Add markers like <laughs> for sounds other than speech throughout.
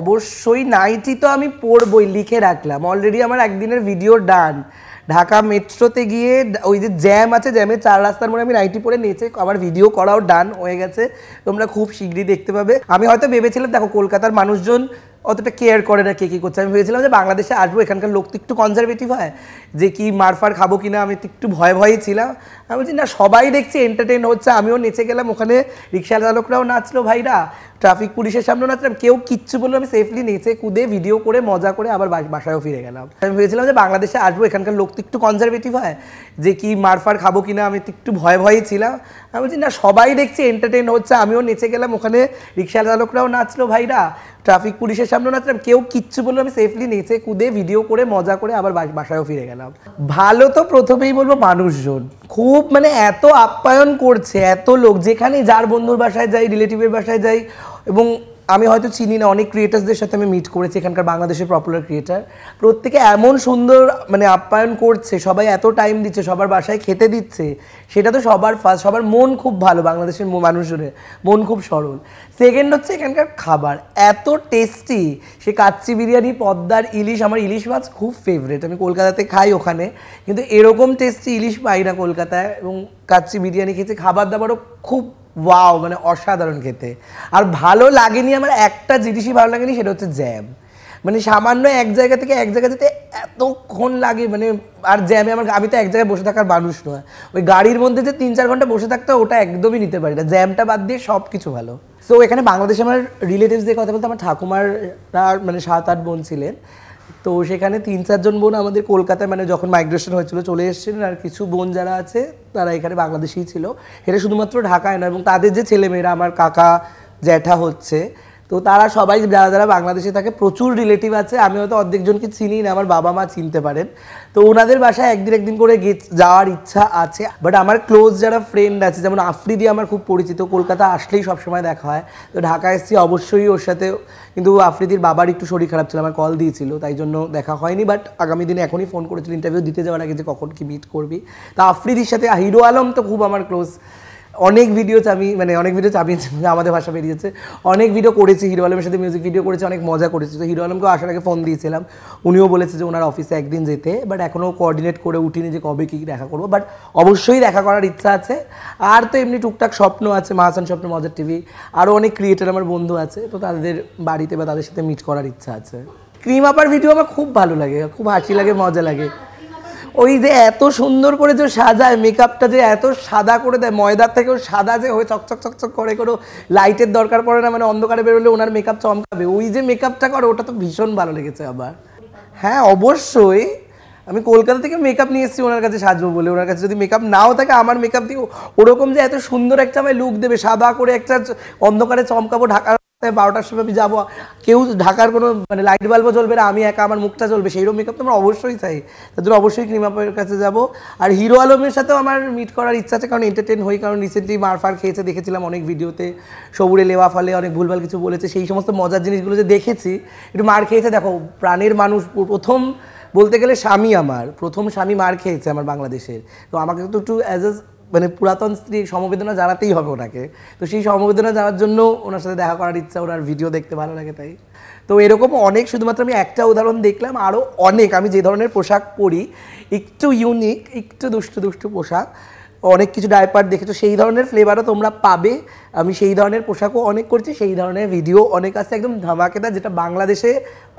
অবশ্যই নাইটি তো আমি পড়বই লিখে রাখলাম অলরেডি আমার একদিনের ভিডিও ডান ঢাকা মেট্রোতে গিয়ে ওই যে জ্যাম আছে জ্যামে চার রাস্তার মধ্যে আমি নাইটি পরে নেচে আমার ভিডিও করাও ডান হয়ে গেছে তোমরা খুব শীঘ্রই দেখতে পাবে আমি হয়তো ভেবেছিলাম দেখো কলকাতার মানুষজন অতটা কেয়ার করে না কে কী করছে আমি ভেবেছিলাম যে বাংলাদেশে আসবো এখানকার লোক তো একটু কনজারভেটিভ হয় যে কি মারফার খাবো কি না আমি তো একটু ভয়ে ভয়েই ছিলাম আমি বলছি না সবাই দেখছি এন্টারটেন হচ্ছে আমিও নেচে গেলাম ওখানে রিক্সা চালকরাও নাচলো ভাইরা ট্রাফিক পুলিশের সামনে নাচলাম কেউ কিচ্ছু বললো আমি সেফলি নেচে কুদে ভিডিও করে মজা করে আবার বাসায়ও ফিরে গেলাম আমি ভেবেছিলাম যে বাংলাদেশে আসবো এখানকার লোক তো একটু কনজারভেটিভ হয় যে কি মারফার খাবো কি না আমি তো একটু ভয়ে ভয়েই ছিলাম আমি বলছি না সবাই দেখছি এন্টারটেন হচ্ছে আমিও নেচে গেলাম ওখানে রিক্সা চালকরাও নাচলো ভাইরা ট্রাফিক পুলিশের সামনে নাচলাম কেউ কিচ্ছু বললো আমি সেফলি নিচে কুদে ভিডিও করে মজা করে আবার বাসায়ও ফিরে গেলাম ভালো তো প্রথমেই বলবো মানুষজন খুব মানে এত আপ্যায়ন করছে এত লোক যেখানে যার বন্ধুর বাসায় যাই রিলেটিভের বাসায় যাই এবং আমি হয়তো চিনি না অনেক ক্রিয়েটারদের সাথে আমি মিট করেছি এখানকার বাংলাদেশের পপুলার ক্রিয়েটার প্রত্যেকে এমন সুন্দর মানে আপ্যায়ন করছে সবাই এত টাইম দিচ্ছে সবার বাসায় খেতে দিচ্ছে সেটা তো সবার ফার্স্ট সবার মন খুব ভালো বাংলাদেশের মানুষজনের মন খুব সরল সেকেন্ড হচ্ছে এখানকার খাবার এত টেস্টি সে কাচ্চি বিরিয়ানি পদ্মার ইলিশ আমার ইলিশ মাছ খুব ফেভারেট আমি কলকাতাতে খাই ওখানে কিন্তু এরকম টেস্টি ইলিশ পাই না কলকাতায় এবং কাচ্চি বিরিয়ানি খেতে খাবার দাবারও খুব ওয়াও মানে অসাধারণ খেতে আর ভালো লাগেনি আমার একটা জিনিসই ভালো লাগেনি সেটা হচ্ছে জ্যাম মানে সামান্য এক জায়গা থেকে এক জায়গা যেতে এতক্ষণ লাগে মানে আর জ্যামে আমার আমি তো এক জায়গায় বসে থাকার মানুষ নয় ওই গাড়ির মধ্যে যে তিন চার ঘন্টা বসে থাকতে ওটা একদমই নিতে পারি না জ্যামটা বাদ দিয়ে সব কিছু ভালো সো এখানে বাংলাদেশে আমার রিলেটিভসদের কথা বলতে আমার ঠাকুমার মানে সাত আট বোন ছিলেন তো সেখানে তিন চারজন বোন আমাদের কলকাতায় মানে যখন মাইগ্রেশন হয়েছিল চলে এসেছিলেন আর কিছু বোন যারা আছে তারা এখানে বাংলাদেশেই ছিল এটা শুধুমাত্র ঢাকায় না এবং তাদের যে ছেলেমেয়েরা আমার কাকা জ্যাঠা হচ্ছে তো তারা সবাই যারা যারা বাংলাদেশে থাকে প্রচুর রিলেটিভ আছে আমি হয়তো অর্ধেকজনকে চিনি না আমার বাবা মা চিনতে পারেন তো ওনাদের বাসায় একদিন একদিন করে যাওয়ার ইচ্ছা আছে বাট আমার ক্লোজ যারা ফ্রেন্ড আছে যেমন আফ্রিদি আমার খুব পরিচিত কলকাতা আসলেই সবসময় দেখা হয় তো ঢাকা এসছি অবশ্যই ওর সাথে কিন্তু আফ্রিদির বাবার একটু শরীর খারাপ ছিল আমার কল দিয়েছিল তাই জন্য দেখা হয়নি বাট আগামী দিনে এখনই ফোন করেছিল ইন্টারভিউ দিতে যাওয়ার আগে যে কখন কি মিট করবি তা আফ্রিদির সাথে হিরো আলম তো খুব আমার ক্লোজ অনেক ভিডিও আমি মানে অনেক ভিডিও চাবি <laughs> আমাদের ভাষা বেরিয়েছে অনেক ভিডিও করেছি হিরো আলমের সাথে মিউজিক ভিডিও করেছি অনেক মজা করেছি তো হিরো আলমকেও আসার আগে ফোন দিয়েছিলাম উনিও বলেছে যে ওনার অফিসে একদিন যেতে বাট এখনও কোঅর্ডিনেট করে উঠিনি যে কবে কী দেখা করবো বাট অবশ্যই দেখা করার ইচ্ছা আছে আর তো এমনি টুকটাক স্বপ্ন আছে মাহাসান স্বপ্ন মজার টিভি আরও অনেক ক্রিয়েটার আমার বন্ধু আছে তো তাদের বাড়িতে বা তাদের সাথে মিট করার ইচ্ছা আছে ক্রিম আপার ভিডিও আমার খুব ভালো লাগে খুব হাসি লাগে মজা লাগে ওই যে এত সুন্দর করে যে সাজায় মেকআপটা যে এত সাদা করে দেয় ময়দার থেকেও সাদা যে হয়ে চকচক চকচক করে কোনো লাইটের দরকার পড়ে না মানে অন্ধকারে বেরোলে ওনার মেকআপ চমকাবে ওই যে মেকআপটা করে ওটা তো ভীষণ ভালো লেগেছে আবার হ্যাঁ অবশ্যই আমি কলকাতা থেকে মেকআপ নিয়ে এসেছি ওনার কাছে সাজবো বলে ওনার কাছে যদি মেকআপ নাও থাকে আমার মেকআপ দিয়ে ওরকম যে এত সুন্দর একটা আমায় লুক দেবে সাদা করে একটা অন্ধকারে চমকাবো ঢাকার তাই বারোটার সময় আমি যাবো কেউ ঢাকার কোনো মানে লাইট বাল্বও জ্বলবে না আমি একা আমার মুখটা জ্বলবে সেইরকম মেকআপ তো আমার অবশ্যই চাই তার জন্য অবশ্যই ক্রিমাপের কাছে যাব আর হিরো আলমের সাথেও আমার মিট করার ইচ্ছা আছে কারণ এন্টারটেন হই কারণ রিসেন্টলি মারফার খেয়েছে দেখেছিলাম অনেক ভিডিওতে সবুরে লেওয়া ফলে অনেক ভুলভাল কিছু বলেছে সেই সমস্ত মজার জিনিসগুলো যে দেখেছি একটু মার খেয়েছে দেখো প্রাণের মানুষ প্রথম বলতে গেলে স্বামী আমার প্রথম স্বামী মার খেয়েছে আমার বাংলাদেশের তো আমাকে তো একটু অ্যাজ এ মানে পুরাতন স্ত্রী সমবেদনা জানাতেই হবে ওনাকে তো সেই সমবেদনা জানার জন্য ওনার সাথে দেখা করার ইচ্ছা ওনার ভিডিও দেখতে ভালো লাগে তাই তো এরকম অনেক শুধুমাত্র আমি একটা উদাহরণ দেখলাম আরও অনেক আমি যে ধরনের পোশাক পরি একটু ইউনিক একটু দুষ্টু দুষ্টু পোশাক অনেক কিছু ডায়পার দেখেছো সেই ধরনের ফ্লেভারও তোমরা পাবে আমি সেই ধরনের পোশাকও অনেক করছি সেই ধরনের ভিডিও অনেক আছে একদম ধামাকেদার যেটা বাংলাদেশে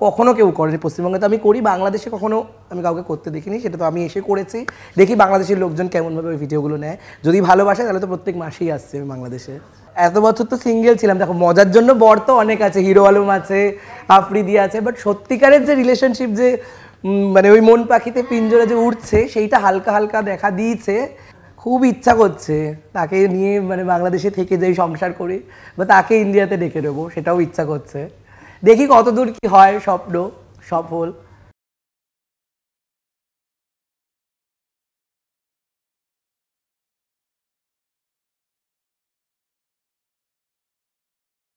কখনো কেউ করেনি পশ্চিমবঙ্গে তো আমি করি বাংলাদেশে কখনো আমি কাউকে করতে দেখিনি সেটা তো আমি এসে করেছি দেখি বাংলাদেশের লোকজন কেমনভাবে ওই ভিডিওগুলো নেয় যদি ভালোবাসে তাহলে তো প্রত্যেক মাসেই আসছে আমি বাংলাদেশে এত বছর তো সিঙ্গেল ছিলাম দেখো মজার জন্য বর তো অনেক আছে হিরো আলম আছে আফ্রিদি আছে বাট সত্যিকারের যে রিলেশনশিপ যে মানে ওই মন পাখিতে পিঞ্জরে যে উঠছে সেইটা হালকা হালকা দেখা দিয়েছে খুব ইচ্ছা করছে তাকে নিয়ে মানে বাংলাদেশে থেকে যাই সংসার করি বা তাকে ইন্ডিয়াতে ডেকে নেবো সেটাও ইচ্ছা করছে দেখি কত দূর কী হয় স্বপ্ন সফল